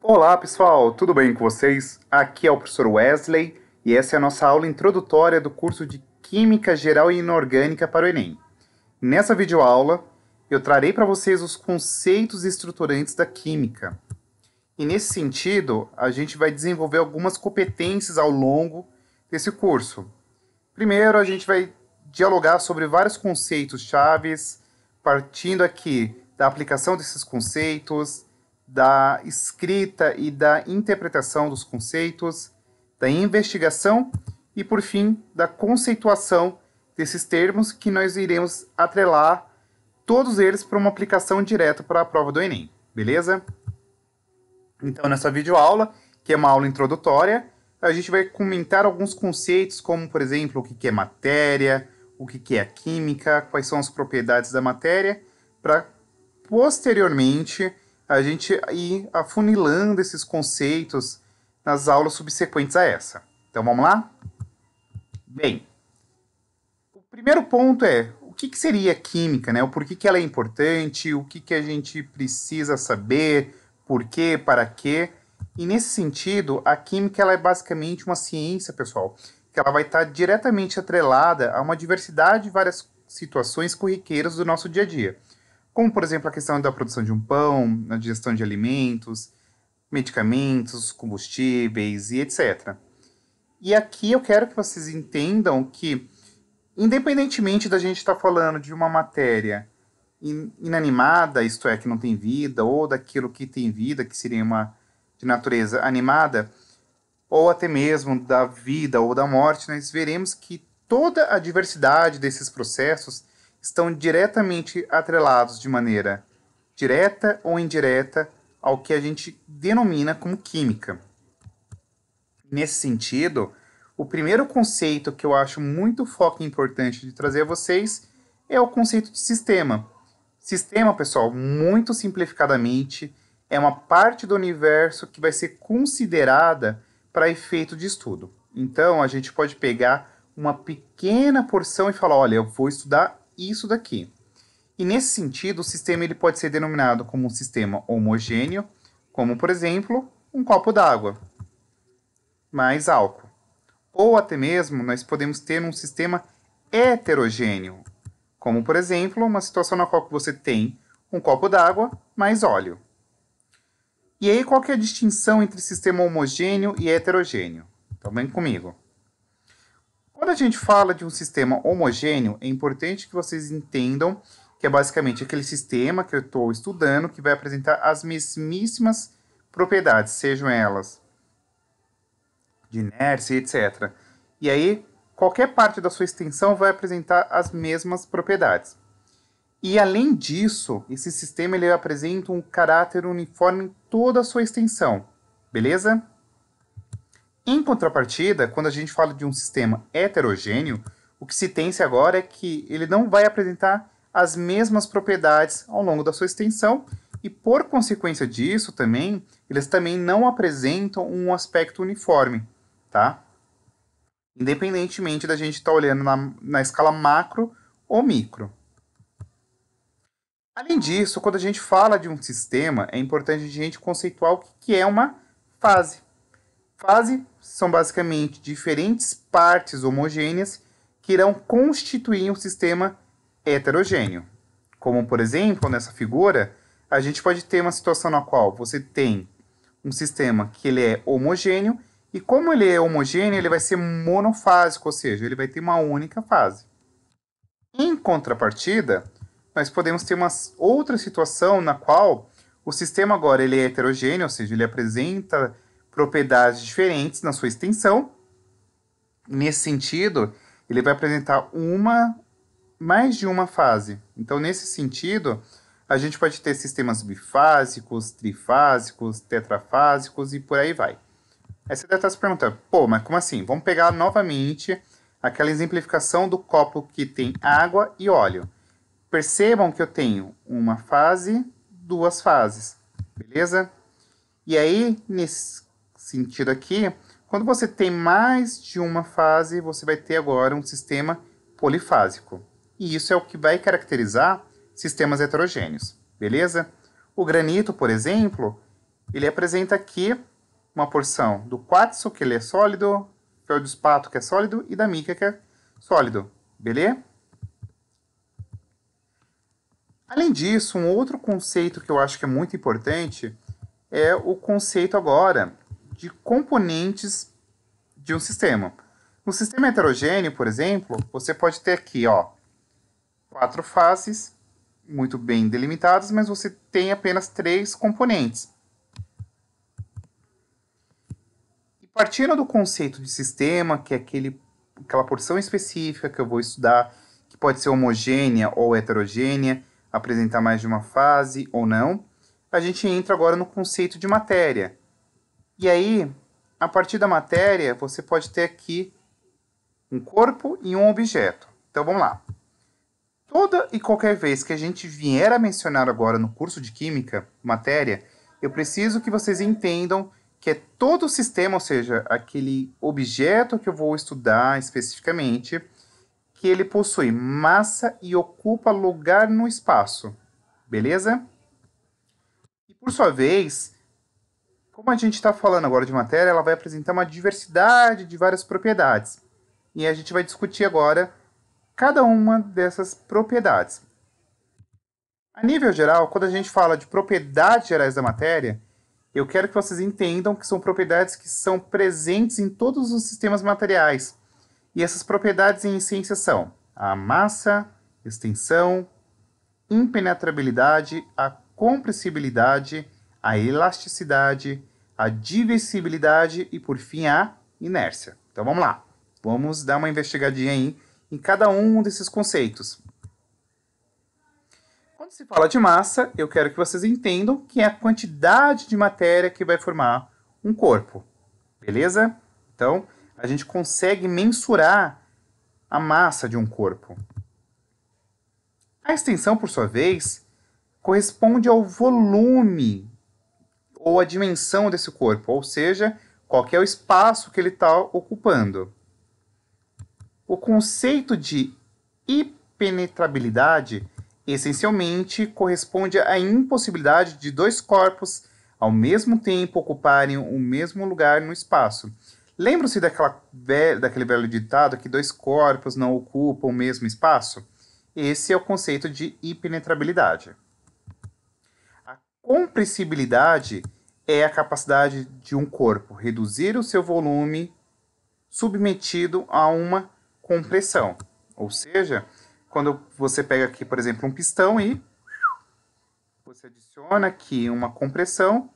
Olá pessoal, tudo bem com vocês? Aqui é o professor Wesley e essa é a nossa aula introdutória do curso de Química Geral e Inorgânica para o Enem. Nessa videoaula, eu trarei para vocês os conceitos estruturantes da química. E nesse sentido, a gente vai desenvolver algumas competências ao longo desse curso. Primeiro, a gente vai dialogar sobre vários conceitos chaves, partindo aqui da aplicação desses conceitos, da escrita e da interpretação dos conceitos, da investigação e, por fim, da conceituação desses termos que nós iremos atrelar todos eles para uma aplicação direta para a prova do Enem, beleza? Então, nessa videoaula, que é uma aula introdutória, a gente vai comentar alguns conceitos, como, por exemplo, o que é matéria, o que é a química, quais são as propriedades da matéria, para posteriormente a gente ir afunilando esses conceitos nas aulas subsequentes a essa. Então vamos lá? Bem, o primeiro ponto é o que, que seria química, né? O porquê que ela é importante, o que, que a gente precisa saber, por quê, para quê. E nesse sentido, a química ela é basicamente uma ciência, pessoal, que ela vai estar diretamente atrelada a uma diversidade de várias situações corriqueiras do nosso dia a dia como, por exemplo, a questão da produção de um pão, na digestão de alimentos, medicamentos, combustíveis e etc. E aqui eu quero que vocês entendam que, independentemente da gente estar tá falando de uma matéria inanimada, isto é, que não tem vida, ou daquilo que tem vida, que seria uma de natureza animada, ou até mesmo da vida ou da morte, nós veremos que toda a diversidade desses processos estão diretamente atrelados de maneira direta ou indireta ao que a gente denomina como química. Nesse sentido, o primeiro conceito que eu acho muito foco importante de trazer a vocês é o conceito de sistema. Sistema, pessoal, muito simplificadamente, é uma parte do universo que vai ser considerada para efeito de estudo. Então, a gente pode pegar uma pequena porção e falar: olha, eu vou estudar isso daqui. E nesse sentido, o sistema ele pode ser denominado como um sistema homogêneo, como por exemplo, um copo d'água mais álcool. Ou até mesmo nós podemos ter um sistema heterogêneo, como por exemplo, uma situação na qual você tem um copo d'água mais óleo. E aí qual é a distinção entre sistema homogêneo e heterogêneo? Então vem comigo. Quando a gente fala de um sistema homogêneo, é importante que vocês entendam que é basicamente aquele sistema que eu estou estudando que vai apresentar as mesmíssimas propriedades, sejam elas de inércia, etc. E aí, qualquer parte da sua extensão vai apresentar as mesmas propriedades. E além disso, esse sistema ele apresenta um caráter uniforme em toda a sua extensão, beleza? Em contrapartida, quando a gente fala de um sistema heterogêneo, o que se tem-se agora é que ele não vai apresentar as mesmas propriedades ao longo da sua extensão e, por consequência disso também, eles também não apresentam um aspecto uniforme, tá? Independentemente da gente estar tá olhando na, na escala macro ou micro. Além disso, quando a gente fala de um sistema, é importante a gente conceituar o que é uma fase. Fase são basicamente diferentes partes homogêneas que irão constituir um sistema heterogêneo. Como, por exemplo, nessa figura, a gente pode ter uma situação na qual você tem um sistema que ele é homogêneo e como ele é homogêneo, ele vai ser monofásico, ou seja, ele vai ter uma única fase. Em contrapartida, nós podemos ter uma outra situação na qual o sistema agora ele é heterogêneo, ou seja, ele apresenta propriedades diferentes na sua extensão. Nesse sentido, ele vai apresentar uma mais de uma fase. Então, nesse sentido, a gente pode ter sistemas bifásicos, trifásicos, tetrafásicos e por aí vai. Aí você deve estar se perguntando, pô, mas como assim? Vamos pegar novamente aquela exemplificação do copo que tem água e óleo. Percebam que eu tenho uma fase, duas fases, beleza? E aí, nesse sentido aqui, quando você tem mais de uma fase, você vai ter agora um sistema polifásico. E isso é o que vai caracterizar sistemas heterogêneos, beleza? O granito, por exemplo, ele apresenta aqui uma porção do quartzo, que ele é sólido, é do é que é sólido, e da mica, que é sólido, beleza? Além disso, um outro conceito que eu acho que é muito importante é o conceito agora de componentes de um sistema. No sistema heterogêneo, por exemplo, você pode ter aqui ó, quatro faces muito bem delimitadas, mas você tem apenas três componentes. E partindo do conceito de sistema, que é aquele, aquela porção específica que eu vou estudar, que pode ser homogênea ou heterogênea, apresentar mais de uma fase ou não, a gente entra agora no conceito de matéria, e aí, a partir da matéria, você pode ter aqui um corpo e um objeto. Então vamos lá. Toda e qualquer vez que a gente vier a mencionar agora no curso de Química, matéria, eu preciso que vocês entendam que é todo o sistema, ou seja, aquele objeto que eu vou estudar especificamente, que ele possui massa e ocupa lugar no espaço. Beleza? E por sua vez, como a gente está falando agora de matéria, ela vai apresentar uma diversidade de várias propriedades. E a gente vai discutir agora cada uma dessas propriedades. A nível geral, quando a gente fala de propriedades gerais da matéria, eu quero que vocês entendam que são propriedades que são presentes em todos os sistemas materiais. E essas propriedades em essência são a massa, extensão, impenetrabilidade, a compressibilidade, a elasticidade, a diversibilidade e, por fim, a inércia. Então vamos lá, vamos dar uma investigadinha aí em cada um desses conceitos. Quando se fala de massa, eu quero que vocês entendam que é a quantidade de matéria que vai formar um corpo, beleza? Então, a gente consegue mensurar a massa de um corpo. A extensão, por sua vez, corresponde ao volume ou a dimensão desse corpo, ou seja, qual é o espaço que ele está ocupando. O conceito de impenetrabilidade essencialmente corresponde à impossibilidade de dois corpos ao mesmo tempo ocuparem o mesmo lugar no espaço. Lembram-se daquele velho ditado que dois corpos não ocupam o mesmo espaço? Esse é o conceito de impenetrabilidade. A compressibilidade é a capacidade de um corpo reduzir o seu volume submetido a uma compressão. Ou seja, quando você pega aqui, por exemplo, um pistão e você adiciona aqui uma compressão,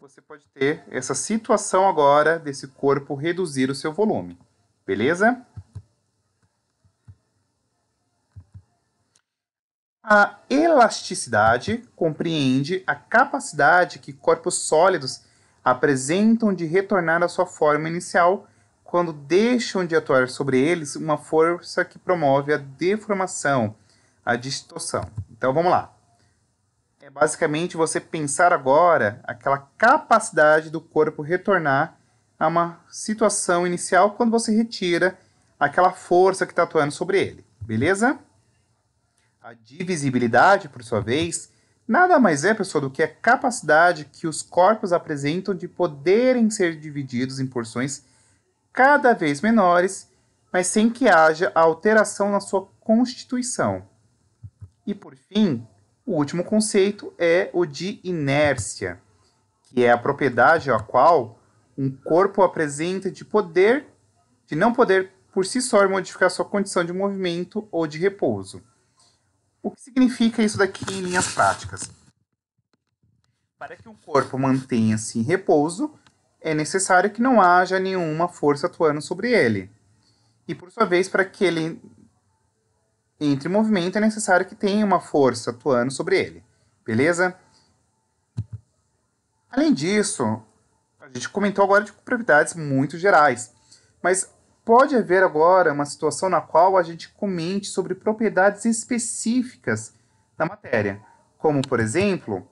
você pode ter essa situação agora desse corpo reduzir o seu volume. Beleza? A elasticidade compreende a capacidade que corpos sólidos apresentam de retornar à sua forma inicial quando deixam de atuar sobre eles uma força que promove a deformação, a distorção. Então vamos lá. É basicamente você pensar agora aquela capacidade do corpo retornar a uma situação inicial quando você retira aquela força que está atuando sobre ele, beleza? A divisibilidade, por sua vez, nada mais é, pessoal, do que a capacidade que os corpos apresentam de poderem ser divididos em porções cada vez menores, mas sem que haja alteração na sua constituição. E por fim, o último conceito é o de inércia, que é a propriedade a qual um corpo apresenta de poder de não poder por si só modificar sua condição de movimento ou de repouso. O que significa isso daqui em linhas práticas? Para que um corpo mantenha-se em repouso, é necessário que não haja nenhuma força atuando sobre ele. E por sua vez, para que ele entre em movimento, é necessário que tenha uma força atuando sobre ele. Beleza? Além disso, a gente comentou agora de propriedades muito gerais, mas pode haver agora uma situação na qual a gente comente sobre propriedades específicas da matéria, como, por exemplo,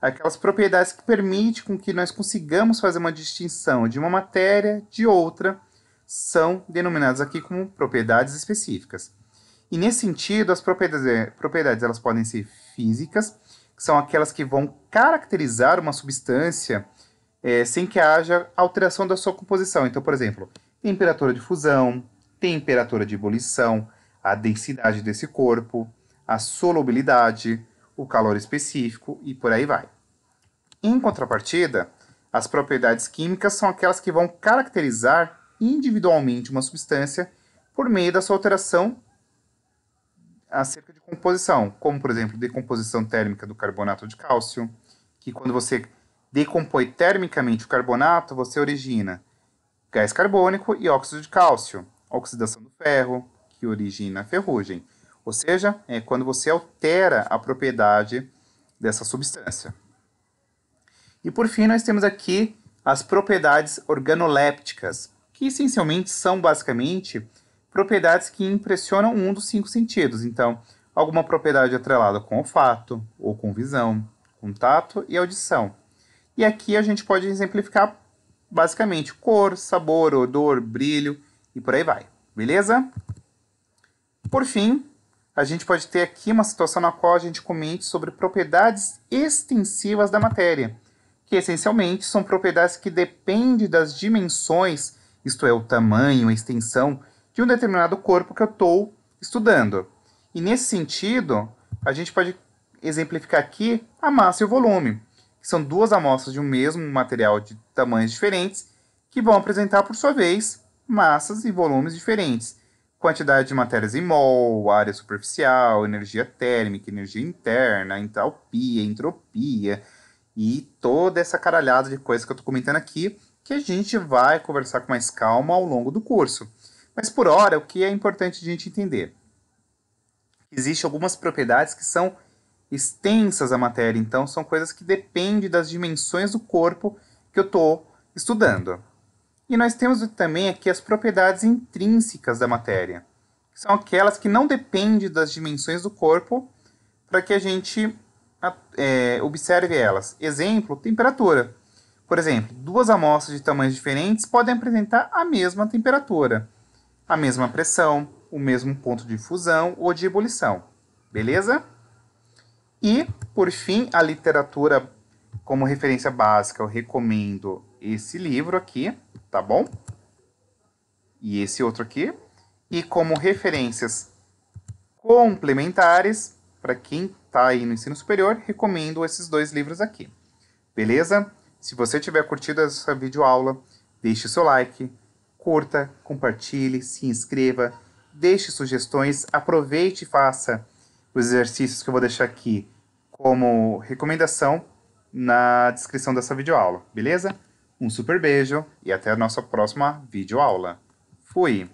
aquelas propriedades que permitem com que nós consigamos fazer uma distinção de uma matéria de outra, são denominadas aqui como propriedades específicas. E nesse sentido, as propriedades, eh, propriedades elas podem ser físicas, que são aquelas que vão caracterizar uma substância é, sem que haja alteração da sua composição. Então, por exemplo, temperatura de fusão, temperatura de ebulição, a densidade desse corpo, a solubilidade, o calor específico e por aí vai. Em contrapartida, as propriedades químicas são aquelas que vão caracterizar individualmente uma substância por meio da sua alteração acerca de composição, como por exemplo, decomposição térmica do carbonato de cálcio, que quando você decompõe termicamente o carbonato, você origina gás carbônico e óxido de cálcio, oxidação do ferro, que origina a ferrugem. Ou seja, é quando você altera a propriedade dessa substância. E por fim, nós temos aqui as propriedades organolépticas, que essencialmente são basicamente propriedades que impressionam um dos cinco sentidos. Então, alguma propriedade atrelada com olfato, ou com visão, contato e audição. E aqui a gente pode exemplificar basicamente cor, sabor, odor, brilho e por aí vai, beleza? Por fim, a gente pode ter aqui uma situação na qual a gente comente sobre propriedades extensivas da matéria, que essencialmente são propriedades que dependem das dimensões, isto é, o tamanho, a extensão, de um determinado corpo que eu estou estudando. E nesse sentido, a gente pode exemplificar aqui a massa e o volume que são duas amostras de um mesmo material de tamanhos diferentes, que vão apresentar, por sua vez, massas e volumes diferentes, quantidade de matérias em mol, área superficial, energia térmica, energia interna, entalpia, entropia e toda essa caralhada de coisas que eu estou comentando aqui, que a gente vai conversar com mais calma ao longo do curso. Mas por hora, o que é importante a gente entender? Existem algumas propriedades que são extensas a matéria, então são coisas que dependem das dimensões do corpo que eu estou estudando. E nós temos também aqui as propriedades intrínsecas da matéria, que são aquelas que não dependem das dimensões do corpo para que a gente é, observe elas. Exemplo, temperatura. Por exemplo, duas amostras de tamanhos diferentes podem apresentar a mesma temperatura, a mesma pressão, o mesmo ponto de fusão ou de ebulição. Beleza? E, por fim, a literatura como referência básica, eu recomendo esse livro aqui, tá bom? E esse outro aqui. E como referências complementares, para quem está aí no ensino superior, recomendo esses dois livros aqui. Beleza? Se você tiver curtido essa videoaula, deixe seu like, curta, compartilhe, se inscreva, deixe sugestões, aproveite e faça os exercícios que eu vou deixar aqui como recomendação na descrição dessa videoaula, beleza? Um super beijo e até a nossa próxima videoaula. Fui!